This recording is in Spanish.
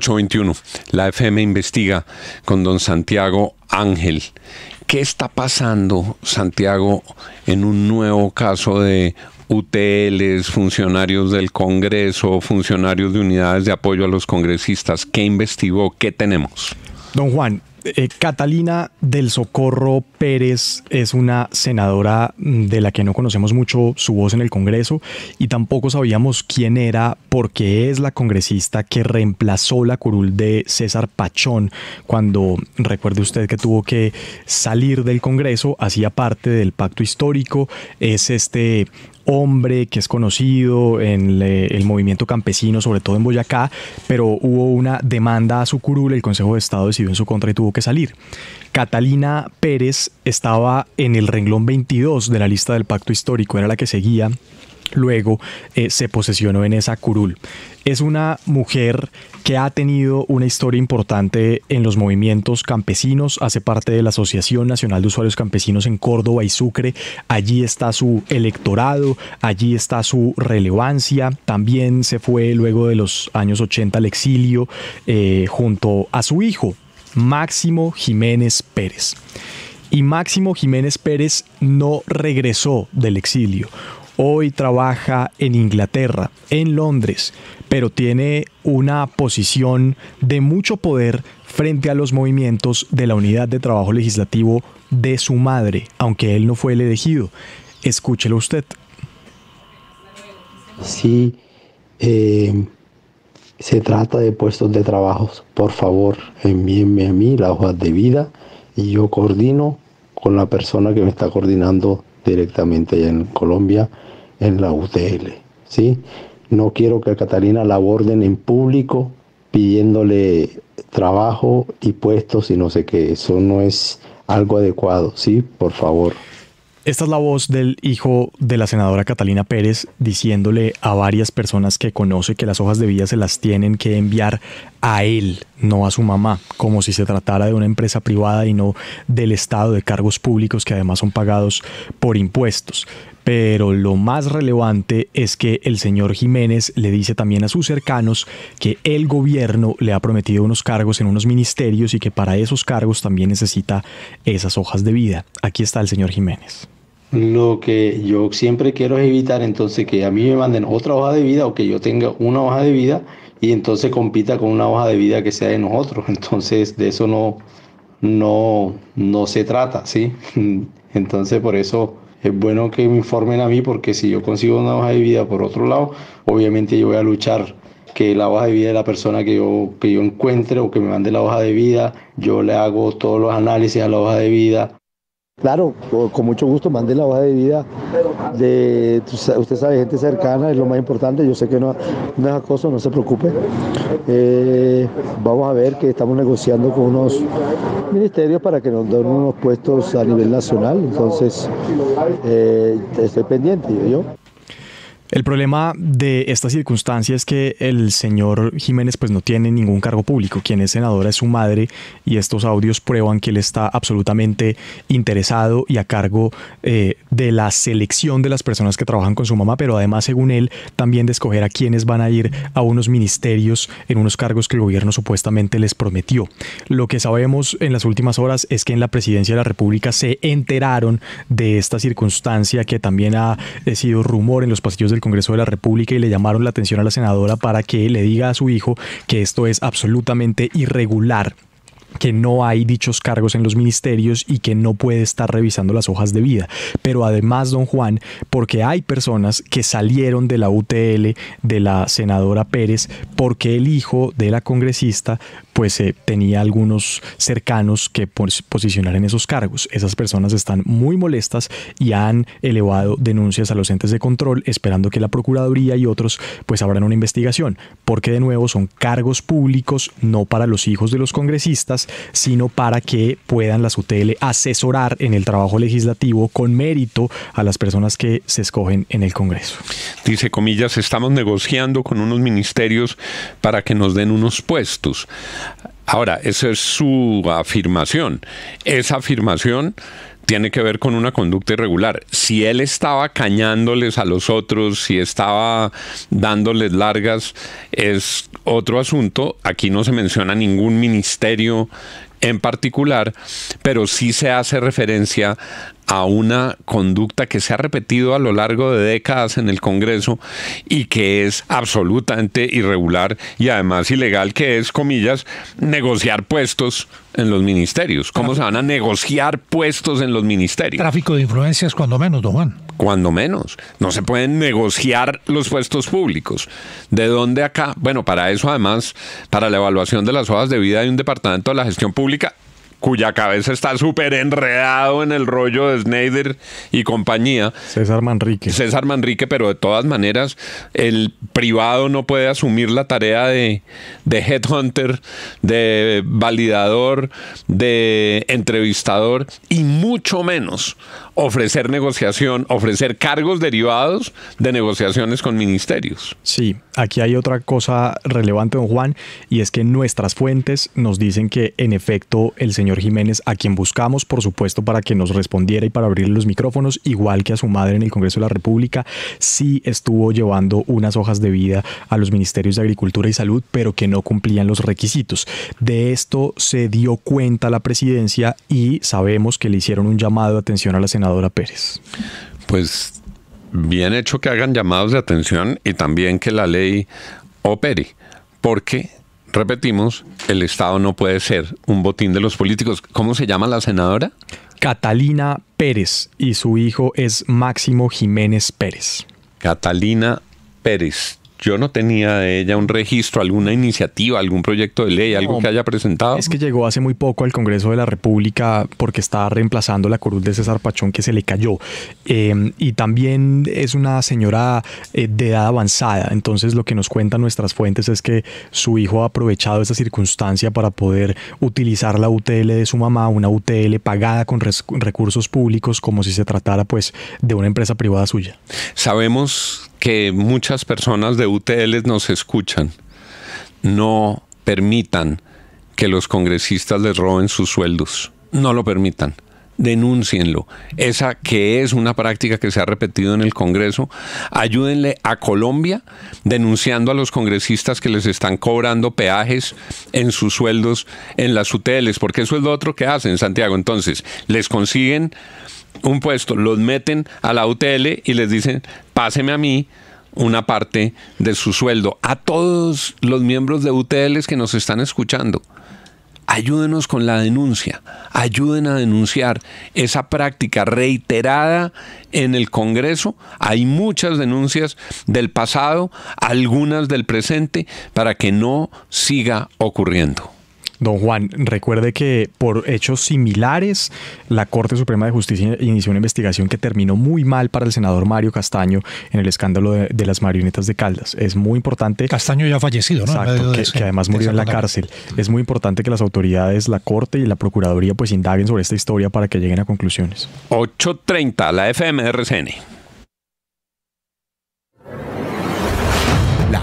821. La FM investiga con don Santiago Ángel. ¿Qué está pasando, Santiago, en un nuevo caso de UTLs, funcionarios del Congreso, funcionarios de unidades de apoyo a los congresistas? ¿Qué investigó? ¿Qué tenemos? Don Juan, eh, Catalina del Socorro Pérez es una senadora de la que no conocemos mucho su voz en el Congreso y tampoco sabíamos quién era porque es la congresista que reemplazó la curul de César Pachón cuando, recuerde usted que tuvo que salir del Congreso, hacía parte del pacto histórico, es este hombre que es conocido en el movimiento campesino, sobre todo en Boyacá, pero hubo una demanda a su curul, el Consejo de Estado decidió en su contra y tuvo que salir. Catalina Pérez estaba en el renglón 22 de la lista del pacto histórico, era la que seguía luego eh, se posesionó en esa curul. Es una mujer que ha tenido una historia importante en los movimientos campesinos, hace parte de la Asociación Nacional de Usuarios Campesinos en Córdoba y Sucre, allí está su electorado, allí está su relevancia, también se fue luego de los años 80 al exilio eh, junto a su hijo, Máximo Jiménez Pérez. Y Máximo Jiménez Pérez no regresó del exilio. Hoy trabaja en Inglaterra, en Londres, pero tiene una posición de mucho poder frente a los movimientos de la Unidad de Trabajo Legislativo de su madre, aunque él no fue el elegido. Escúchelo usted. Sí, eh, se trata de puestos de trabajo. Por favor, envíenme a mí las hojas de vida y yo coordino con la persona que me está coordinando directamente en Colombia, en la UTL. ¿sí? No quiero que a Catalina la aborden en público pidiéndole trabajo y puestos y no sé qué. Eso no es algo adecuado, ¿sí? Por favor. Esta es la voz del hijo de la senadora Catalina Pérez diciéndole a varias personas que conoce que las hojas de vida se las tienen que enviar a él, no a su mamá, como si se tratara de una empresa privada y no del Estado de cargos públicos que además son pagados por impuestos. Pero lo más relevante es que el señor Jiménez le dice también a sus cercanos que el gobierno le ha prometido unos cargos en unos ministerios y que para esos cargos también necesita esas hojas de vida. Aquí está el señor Jiménez. Lo que yo siempre quiero es evitar entonces que a mí me manden otra hoja de vida o que yo tenga una hoja de vida y entonces compita con una hoja de vida que sea de nosotros. Entonces de eso no, no, se trata, ¿sí? Entonces por eso es bueno que me informen a mí porque si yo consigo una hoja de vida por otro lado, obviamente yo voy a luchar que la hoja de vida de la persona que yo, que yo encuentre o que me mande la hoja de vida, yo le hago todos los análisis a la hoja de vida, Claro, con mucho gusto, mande la hoja de vida de, usted sabe, gente cercana, es lo más importante, yo sé que no, no es acoso, no se preocupe. Eh, vamos a ver que estamos negociando con unos ministerios para que nos den unos puestos a nivel nacional, entonces eh, estoy pendiente yo. El problema de esta circunstancia es que el señor Jiménez pues no tiene ningún cargo público. Quien es senadora es su madre y estos audios prueban que él está absolutamente interesado y a cargo eh, de la selección de las personas que trabajan con su mamá, pero además según él también de escoger a quienes van a ir a unos ministerios en unos cargos que el gobierno supuestamente les prometió. Lo que sabemos en las últimas horas es que en la presidencia de la República se enteraron de esta circunstancia que también ha eh, sido rumor en los pasillos del Congreso de la República y le llamaron la atención a la senadora para que le diga a su hijo que esto es absolutamente irregular que no hay dichos cargos en los ministerios y que no puede estar revisando las hojas de vida. Pero además, don Juan, porque hay personas que salieron de la UTL de la senadora Pérez porque el hijo de la congresista pues eh, tenía algunos cercanos que posicionar en esos cargos. Esas personas están muy molestas y han elevado denuncias a los entes de control esperando que la Procuraduría y otros pues abran una investigación, porque de nuevo son cargos públicos no para los hijos de los congresistas, sino para que puedan las UTL asesorar en el trabajo legislativo con mérito a las personas que se escogen en el Congreso. Dice comillas, estamos negociando con unos ministerios para que nos den unos puestos. Ahora, esa es su afirmación. Esa afirmación tiene que ver con una conducta irregular. Si él estaba cañándoles a los otros, si estaba dándoles largas, es otro asunto. Aquí no se menciona ningún ministerio en particular, pero sí se hace referencia a una conducta que se ha repetido a lo largo de décadas en el Congreso y que es absolutamente irregular y además ilegal, que es, comillas, negociar puestos en los ministerios. ¿Cómo se van a negociar puestos en los ministerios? Tráfico de influencias cuando menos, don Juan. Cuando menos. No se pueden negociar los puestos públicos. ¿De dónde acá? Bueno, para eso además, para la evaluación de las hojas de vida de un departamento de la gestión pública, cuya cabeza está súper enredado en el rollo de Snyder y compañía. César Manrique. César Manrique, pero de todas maneras, el privado no puede asumir la tarea de, de headhunter, de validador, de entrevistador y mucho menos ofrecer negociación, ofrecer cargos derivados de negociaciones con ministerios. Sí, aquí hay otra cosa relevante, don Juan, y es que nuestras fuentes nos dicen que en efecto el señor señor Jiménez, a quien buscamos, por supuesto, para que nos respondiera y para abrir los micrófonos, igual que a su madre en el Congreso de la República, sí estuvo llevando unas hojas de vida a los ministerios de Agricultura y Salud, pero que no cumplían los requisitos. De esto se dio cuenta la presidencia y sabemos que le hicieron un llamado de atención a la senadora Pérez. Pues bien hecho que hagan llamados de atención y también que la ley opere, porque Repetimos, el Estado no puede ser un botín de los políticos. ¿Cómo se llama la senadora? Catalina Pérez y su hijo es Máximo Jiménez Pérez. Catalina Pérez yo no tenía de ella un registro, alguna iniciativa, algún proyecto de ley, algo que haya presentado. Es que llegó hace muy poco al Congreso de la República porque estaba reemplazando la curul de César Pachón que se le cayó. Em, y también es una señora eh, de edad avanzada, entonces lo que nos cuentan nuestras fuentes es que su hijo ha aprovechado esa circunstancia para poder utilizar la UTL de su mamá, una UTL pagada con recursos públicos como si se tratara pues de una empresa privada suya. Sabemos que muchas personas de UTL nos escuchan. No permitan que los congresistas les roben sus sueldos. No lo permitan. Denúncienlo. Esa que es una práctica que se ha repetido en el Congreso, ayúdenle a Colombia denunciando a los congresistas que les están cobrando peajes en sus sueldos en las UTLs, porque eso es lo otro que hacen, Santiago. Entonces, les consiguen un puesto, los meten a la UTL y les dicen, páseme a mí una parte de su sueldo. A todos los miembros de UTLs que nos están escuchando, ayúdenos con la denuncia, ayuden a denunciar esa práctica reiterada en el Congreso. Hay muchas denuncias del pasado, algunas del presente, para que no siga ocurriendo. Don Juan, recuerde que por hechos similares, la Corte Suprema de Justicia inició una investigación que terminó muy mal para el senador Mario Castaño en el escándalo de, las marionetas de Caldas. Es muy importante. Castaño ya ha fallecido, ¿no? Exacto, que, además murió en la cárcel. Es muy importante que las autoridades, la Corte y la Procuraduría, pues indaguen sobre esta historia para que lleguen a conclusiones. 8.30, la FMRCN. La